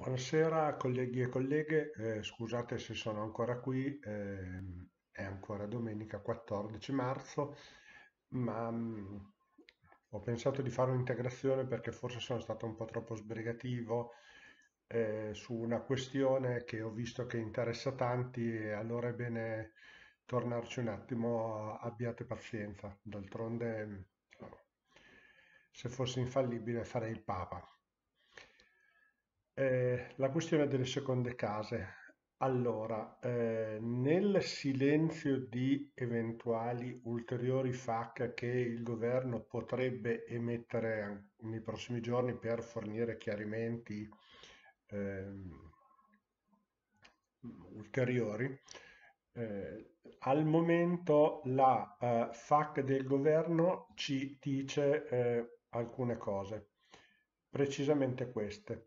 Buonasera colleghi e colleghe, eh, scusate se sono ancora qui, eh, è ancora domenica 14 marzo, ma mh, mm, ho pensato di fare un'integrazione perché forse sono stato un po' troppo sbrigativo eh, su una questione che ho visto che interessa tanti e allora è bene tornarci un attimo, abbiate pazienza, d'altronde se fossi infallibile farei il Papa, eh, la questione delle seconde case. Allora, eh, nel silenzio di eventuali ulteriori FAC che il governo potrebbe emettere nei prossimi giorni per fornire chiarimenti ehm, eh, ulteriori, al momento la eh, FAC del governo ci dice eh, alcune cose, precisamente queste.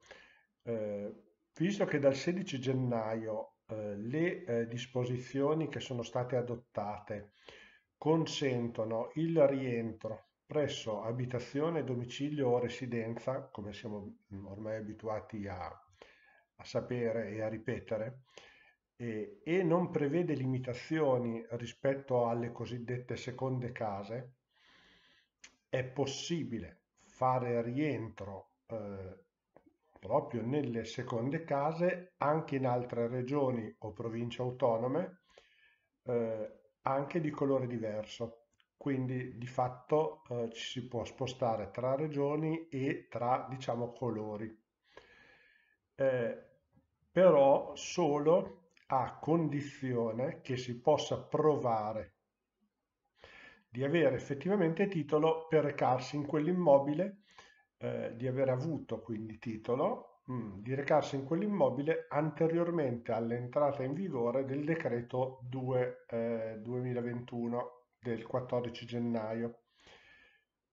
Eh, visto che dal 16 gennaio eh, le eh, disposizioni che sono state adottate consentono il rientro presso abitazione, domicilio o residenza, come siamo ormai abituati a, a sapere e a ripetere, e, e non prevede limitazioni rispetto alle cosiddette seconde case, è possibile fare rientro eh, proprio nelle seconde case anche in altre regioni o province autonome eh, anche di colore diverso quindi di fatto eh, ci si può spostare tra regioni e tra diciamo colori eh, però solo a condizione che si possa provare di avere effettivamente titolo per recarsi in quell'immobile eh, di aver avuto quindi titolo mm, di recarsi in quell'immobile anteriormente all'entrata in vigore del decreto 2 eh, 2021 del 14 gennaio.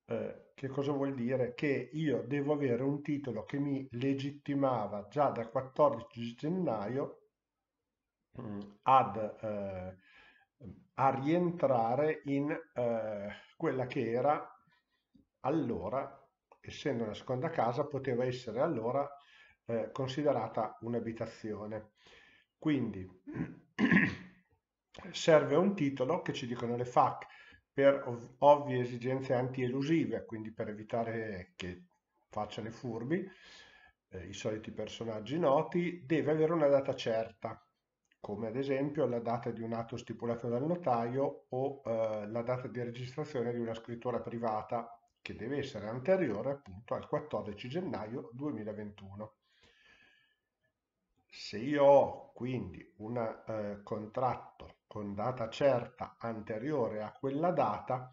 Eh, che cosa vuol dire? Che io devo avere un titolo che mi legittimava già dal 14 gennaio mh, mm, ad, eh, a rientrare in eh, quella che era allora essendo una seconda casa, poteva essere allora eh, considerata un'abitazione. Quindi serve un titolo che ci dicono le FAC per ov ovvie esigenze anti-elusive, quindi per evitare che facciano i furbi, eh, i soliti personaggi noti, deve avere una data certa, come ad esempio la data di un atto stipulato dal notaio o eh, la data di registrazione di una scrittura privata che deve essere anteriore appunto al 14 gennaio 2021. Se io ho quindi un eh, contratto con data certa anteriore a quella data,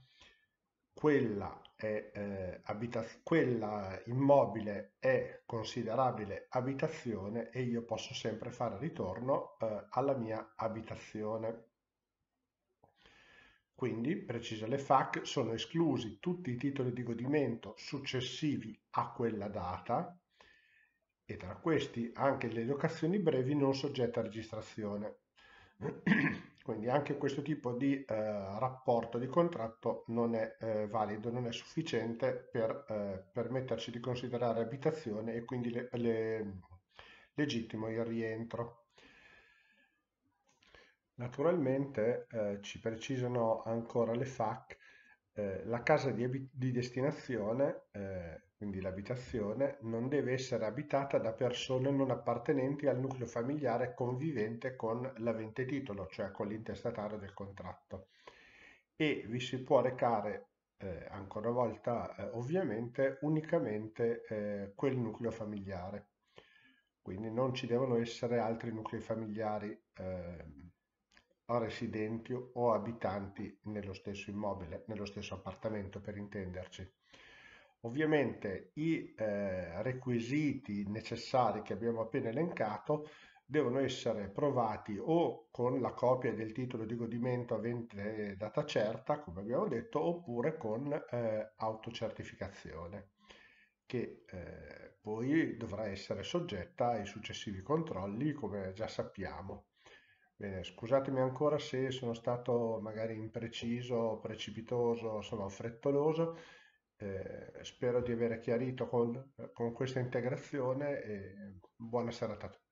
quella, è, eh, quella immobile è considerabile abitazione e io posso sempre fare ritorno eh, alla mia abitazione. Quindi, precisa le FAC, sono esclusi tutti i titoli di godimento successivi a quella data e tra questi anche le locazioni brevi non soggette a registrazione. Quindi anche questo tipo di eh, rapporto di contratto non è eh, valido, non è sufficiente per eh, permetterci di considerare abitazione e quindi le, le, legittimo il rientro. Naturalmente eh, ci precisano ancora le FAC eh, la casa di, di destinazione, eh, quindi l'abitazione, non deve essere abitata da persone non appartenenti al nucleo familiare convivente con l'avente titolo, cioè con l'intestatario del contratto. E vi si può recare, eh, ancora una volta eh, ovviamente, unicamente eh, quel nucleo familiare. Quindi non ci devono essere altri nuclei familiari ehm, o residenti o abitanti nello stesso immobile, nello stesso appartamento per intenderci. Ovviamente i eh, requisiti necessari che abbiamo appena elencato devono essere provati o con la copia del titolo di godimento avente data certa, come abbiamo detto, oppure con eh, autocertificazione, che eh, poi dovrà essere soggetta ai successivi controlli, come già sappiamo. Bene, scusatemi ancora se sono stato magari impreciso, precipitoso, insomma frettoloso. Eh, spero di aver chiarito con, eh, con questa integrazione e buona serata a tutti.